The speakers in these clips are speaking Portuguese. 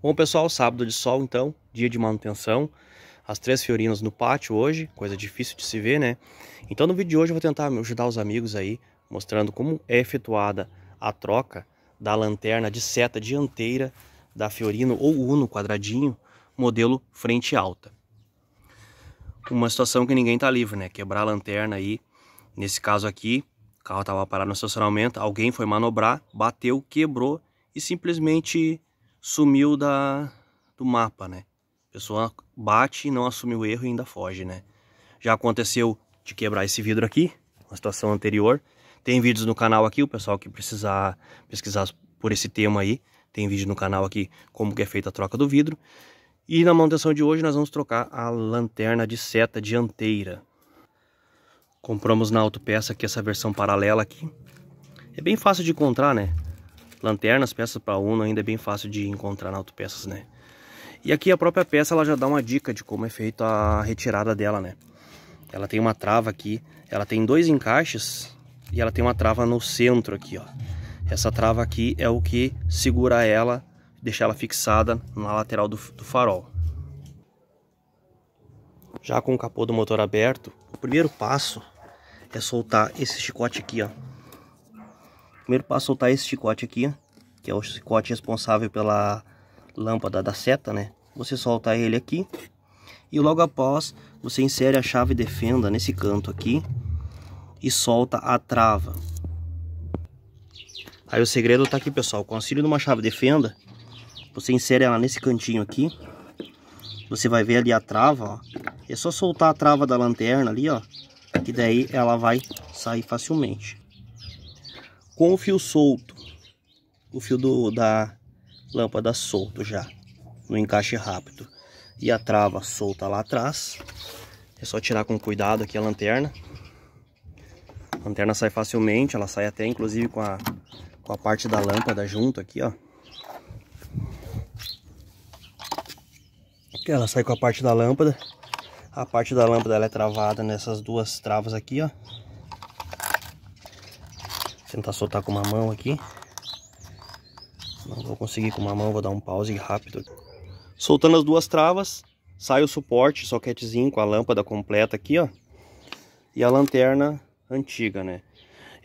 Bom, pessoal, sábado de sol então, dia de manutenção. As três fiorinas no pátio hoje, coisa difícil de se ver, né? Então no vídeo de hoje eu vou tentar ajudar os amigos aí, mostrando como é efetuada a troca da lanterna de seta dianteira da Fiorino ou Uno quadradinho, modelo frente alta. Uma situação que ninguém tá livre, né? Quebrar a lanterna aí, nesse caso aqui, o carro tava parado no estacionamento, alguém foi manobrar, bateu, quebrou e simplesmente sumiu da, do mapa, né? A pessoa bate, e não assume o erro e ainda foge, né? Já aconteceu de quebrar esse vidro aqui, uma situação anterior. Tem vídeos no canal aqui, o pessoal que precisar pesquisar por esse tema aí, tem vídeo no canal aqui como que é feita a troca do vidro. E na manutenção de hoje nós vamos trocar a lanterna de seta dianteira. Compramos na autopeça aqui essa versão paralela aqui. É bem fácil de encontrar, né? lanternas, peças para Uno, ainda é bem fácil de encontrar na Autopeças, né? E aqui a própria peça ela já dá uma dica de como é feita a retirada dela, né? Ela tem uma trava aqui, ela tem dois encaixes e ela tem uma trava no centro aqui, ó. Essa trava aqui é o que segura ela, deixa ela fixada na lateral do, do farol. Já com o capô do motor aberto, o primeiro passo é soltar esse chicote aqui, ó. Primeiro passo, é soltar esse chicote aqui, que é o chicote responsável pela lâmpada da seta, né? Você solta ele aqui e logo após você insere a chave de fenda nesse canto aqui e solta a trava. Aí o segredo tá aqui, pessoal. Com o auxílio de uma chave de fenda, você insere ela nesse cantinho aqui. Você vai ver ali a trava, ó. É só soltar a trava da lanterna ali, ó. Que daí ela vai sair facilmente com o fio solto. O fio do, da lâmpada solto já, no encaixe rápido. E a trava solta lá atrás. É só tirar com cuidado aqui a lanterna. A lanterna sai facilmente, ela sai até inclusive com a, com a parte da lâmpada junto aqui, ó. Ela sai com a parte da lâmpada. A parte da lâmpada ela é travada nessas duas travas aqui, ó tentar soltar com uma mão aqui. Não vou conseguir com uma mão, vou dar um pause rápido. Soltando as duas travas, sai o suporte, soquetezinho com a lâmpada completa aqui, ó. E a lanterna antiga, né?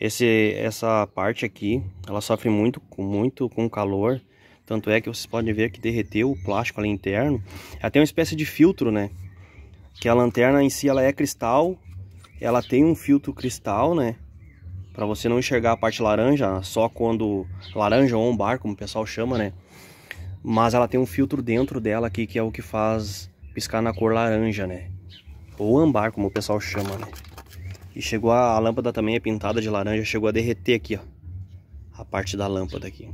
Esse, essa parte aqui, ela sofre muito, muito com calor. Tanto é que vocês podem ver que derreteu o plástico ali interno. Ela tem uma espécie de filtro, né? Que a lanterna em si, ela é cristal. Ela tem um filtro cristal, né? para você não enxergar a parte laranja só quando laranja ou bar, como o pessoal chama, né? Mas ela tem um filtro dentro dela aqui que é o que faz piscar na cor laranja, né? Ou ambar, como o pessoal chama, né? E chegou a, a lâmpada também é pintada de laranja, chegou a derreter aqui, ó. A parte da lâmpada aqui.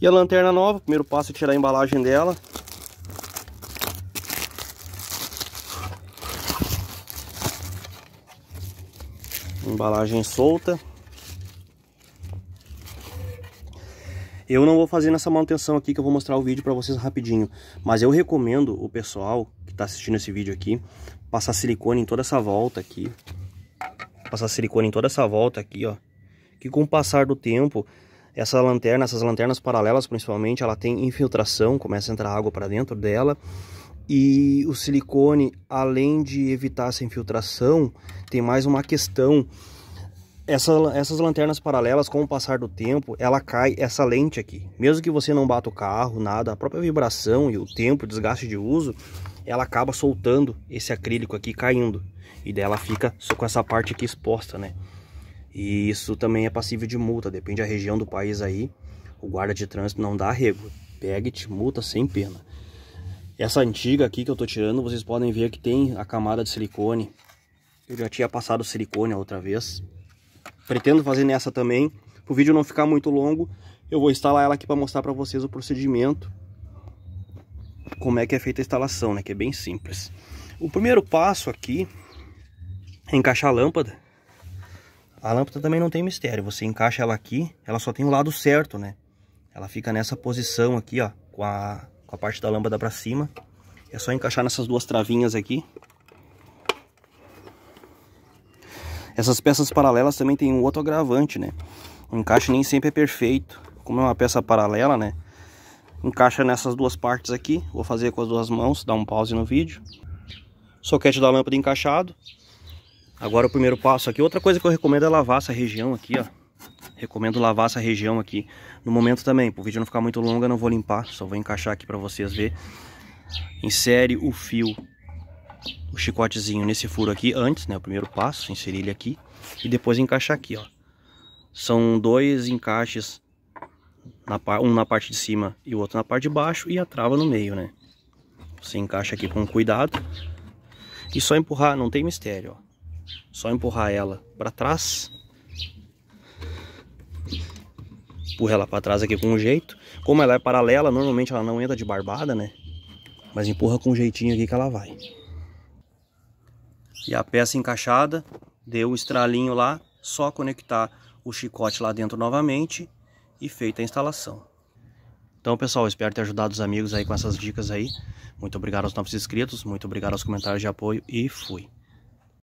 E a lanterna nova, o primeiro passo é tirar a embalagem dela. Embalagem solta. Eu não vou fazer nessa manutenção aqui que eu vou mostrar o vídeo para vocês rapidinho, mas eu recomendo o pessoal que está assistindo esse vídeo aqui passar silicone em toda essa volta aqui. Passar silicone em toda essa volta aqui, ó. Que com o passar do tempo, essa lanterna, essas lanternas paralelas principalmente, ela tem infiltração, começa a entrar água para dentro dela. E o silicone, além de evitar essa infiltração, tem mais uma questão. Essa, essas lanternas paralelas, com o passar do tempo, ela cai essa lente aqui. Mesmo que você não bata o carro, nada, a própria vibração e o tempo, o desgaste de uso, ela acaba soltando esse acrílico aqui caindo. E dela fica só com essa parte aqui exposta, né? E isso também é passível de multa, depende da região do país aí. O guarda de trânsito não dá rego. Pegue-te, multa sem pena. Essa antiga aqui que eu tô tirando, vocês podem ver que tem a camada de silicone. Eu já tinha passado silicone a outra vez. Pretendo fazer nessa também. Para o vídeo não ficar muito longo, eu vou instalar ela aqui para mostrar para vocês o procedimento. Como é que é feita a instalação, né? Que é bem simples. O primeiro passo aqui é encaixar a lâmpada. A lâmpada também não tem mistério. Você encaixa ela aqui, ela só tem o lado certo, né? Ela fica nessa posição aqui, ó. Com a com a parte da lâmpada para cima. É só encaixar nessas duas travinhas aqui. Essas peças paralelas também tem um outro agravante, né? O encaixe nem sempre é perfeito. Como é uma peça paralela, né? Encaixa nessas duas partes aqui. Vou fazer com as duas mãos, dar um pause no vídeo. Soquete da lâmpada encaixado. Agora o primeiro passo aqui. Outra coisa que eu recomendo é lavar essa região aqui, ó. Recomendo lavar essa região aqui no momento também. Para o vídeo não ficar muito longo, eu não vou limpar. Só vou encaixar aqui para vocês verem. Insere o fio, o chicotezinho nesse furo aqui antes, né? O primeiro passo, inserir ele aqui. E depois encaixar aqui, ó. São dois encaixes, um na parte de cima e o outro na parte de baixo. E a trava no meio, né? Você encaixa aqui com cuidado. E só empurrar, não tem mistério, ó. Só empurrar ela para trás empurra ela para trás aqui com um jeito. Como ela é paralela, normalmente ela não entra de barbada, né? Mas empurra com um jeitinho aqui que ela vai. E a peça encaixada, deu um estralinho lá, só conectar o chicote lá dentro novamente e feita a instalação. Então, pessoal, espero ter ajudado os amigos aí com essas dicas aí. Muito obrigado aos novos inscritos, muito obrigado aos comentários de apoio e fui.